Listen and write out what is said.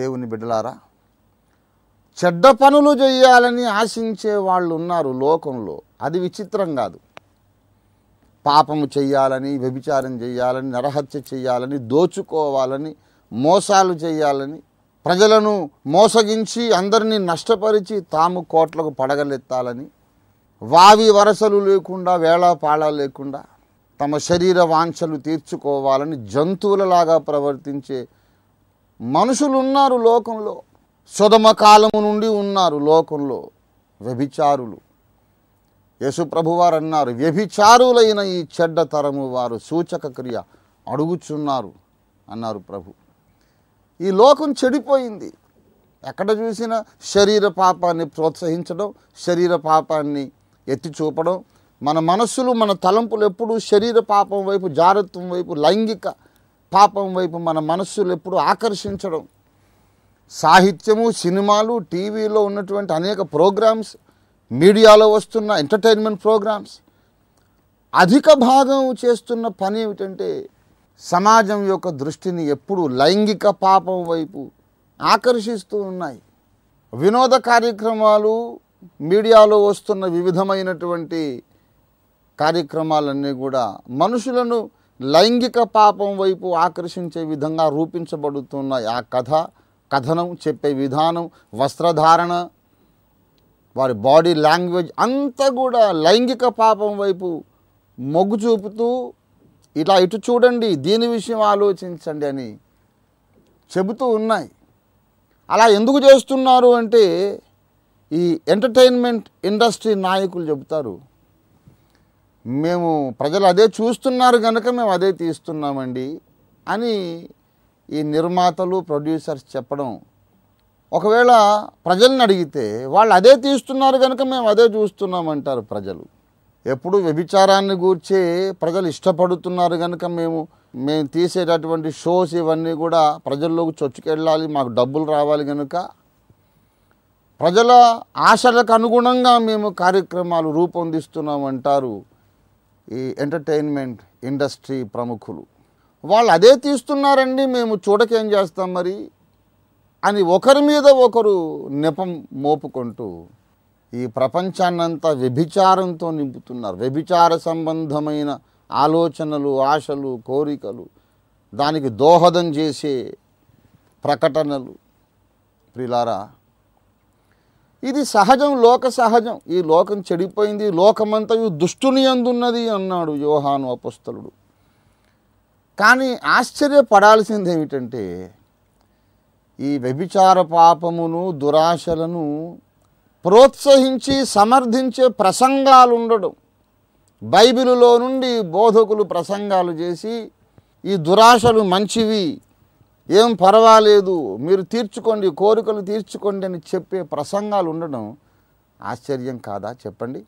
దేవుని బిడ్డలారా చెడ్డ పనులు చేయాలని ఆశించే వాళ్ళు ఉన్నారు లోకంలో అది విచిత్రం కాదు పాపము చేయాలని వ్యభిచారం చేయాలని నరహత్య చేయాలని దోచుకోవాలని మోసాలు చేయాలని ప్రజలను మోసగించి అందరినీ నష్టపరిచి తాము కోట్లకు పడగలెత్తాలని వావి వరసలు లేకుండా వేళపాళ లేకుండా తమ శరీర వాంఛలు తీర్చుకోవాలని జంతువులలాగా ప్రవర్తించే మనుషులున్నారు లోకంలో సుధమ కాలము నుండి ఉన్నారు లోకంలో వ్యభిచారులు వారు అన్నారు వ్యభిచారులైన ఈ చెడ్డ తరము వారు సూచక క్రియ అడుగుచున్నారు అన్నారు ప్రభు ఈ లోకం చెడిపోయింది ఎక్కడ చూసినా శరీర పాపాన్ని ప్రోత్సహించడం శరీర పాపాన్ని ఎత్తి చూపడం మన మనస్సులు మన తలంపులు ఎప్పుడూ శరీర పాపం వైపు జారత్వం వైపు లైంగిక పాపం వైపు మన మనస్సులు ఎప్పుడు ఆకర్షించడం సాహిత్యము సినిమాలు టీవీలో ఉన్నటువంటి అనేక ప్రోగ్రామ్స్ మీడియాలో వస్తున్న ఎంటర్టైన్మెంట్ ప్రోగ్రామ్స్ అధిక భాగం చేస్తున్న పని ఏమిటంటే సమాజం యొక్క దృష్టిని ఎప్పుడు లైంగిక పాపం వైపు ఆకర్షిస్తూ ఉన్నాయి వినోద కార్యక్రమాలు మీడియాలో వస్తున్న వివిధమైనటువంటి కార్యక్రమాలన్నీ కూడా మనుషులను లైంగిక పాపం వైపు ఆకర్షించే విధంగా రూపించబడుతున్న ఆ కథ కథనం చెప్పే విధానం వస్త్రధారణ వారి బాడీ లాంగ్వేజ్ అంతా కూడా లైంగిక పాపం వైపు మొగ్గు చూపుతూ ఇలా ఇటు చూడండి దీని విషయం ఆలోచించండి అని చెబుతూ ఉన్నాయి అలా ఎందుకు చేస్తున్నారు అంటే ఈ ఎంటర్టైన్మెంట్ ఇండస్ట్రీ నాయకులు చెబుతారు మేము ప్రజలు అదే చూస్తున్నారు కనుక మేము అదే తీస్తున్నామండి అని ఈ నిర్మాతలు ప్రొడ్యూసర్స్ చెప్పడం ఒకవేళ ప్రజల్ని అడిగితే వాళ్ళు అదే తీస్తున్నారు కనుక మేము అదే చూస్తున్నామంటారు ప్రజలు ఎప్పుడు వ్యభిచారాన్ని గూర్చే ప్రజలు ఇష్టపడుతున్నారు కనుక మేము మేము తీసేటటువంటి షోస్ ఇవన్నీ కూడా ప్రజల్లోకి చొచ్చుకెళ్ళాలి మాకు డబ్బులు రావాలి కనుక ప్రజల ఆశలకు అనుగుణంగా మేము కార్యక్రమాలు రూపొందిస్తున్నామంటారు ఈ ఎంటర్టైన్మెంట్ ఇండస్ట్రీ ప్రముఖులు వాళ్ళు అదే తీస్తున్నారండి మేము చూడకేం చేస్తాం మరి అని ఒకరి మీద ఒకరు నెపం మోపుకుంటూ ఈ ప్రపంచాన్నంతా వ్యభిచారంతో నింపుతున్నారు వ్యభిచార సంబంధమైన ఆలోచనలు ఆశలు కోరికలు దానికి దోహదం చేసే ప్రకటనలు ప్రిలారా ఇది సహజం లోక సహజం ఈ లోకం చెడిపోయింది లోకమంతయు దుష్టుని అందున్నది అన్నాడు యోహాను అపుస్తలుడు కానీ ఆశ్చర్యపడాల్సింది ఏమిటంటే ఈ వ్యభిచార పాపమును దురాశలను ప్రోత్సహించి సమర్థించే ప్రసంగాలు ఉండడం బైబిలులో నుండి బోధకులు ప్రసంగాలు చేసి ఈ దురాశలు మంచివి ఏం పర్వాలేదు మీరు తీర్చుకోండి కోరికలు తీర్చుకోండి అని చెప్పే ప్రసంగాలు ఉండడం ఆశ్చర్యం కాదా చెప్పండి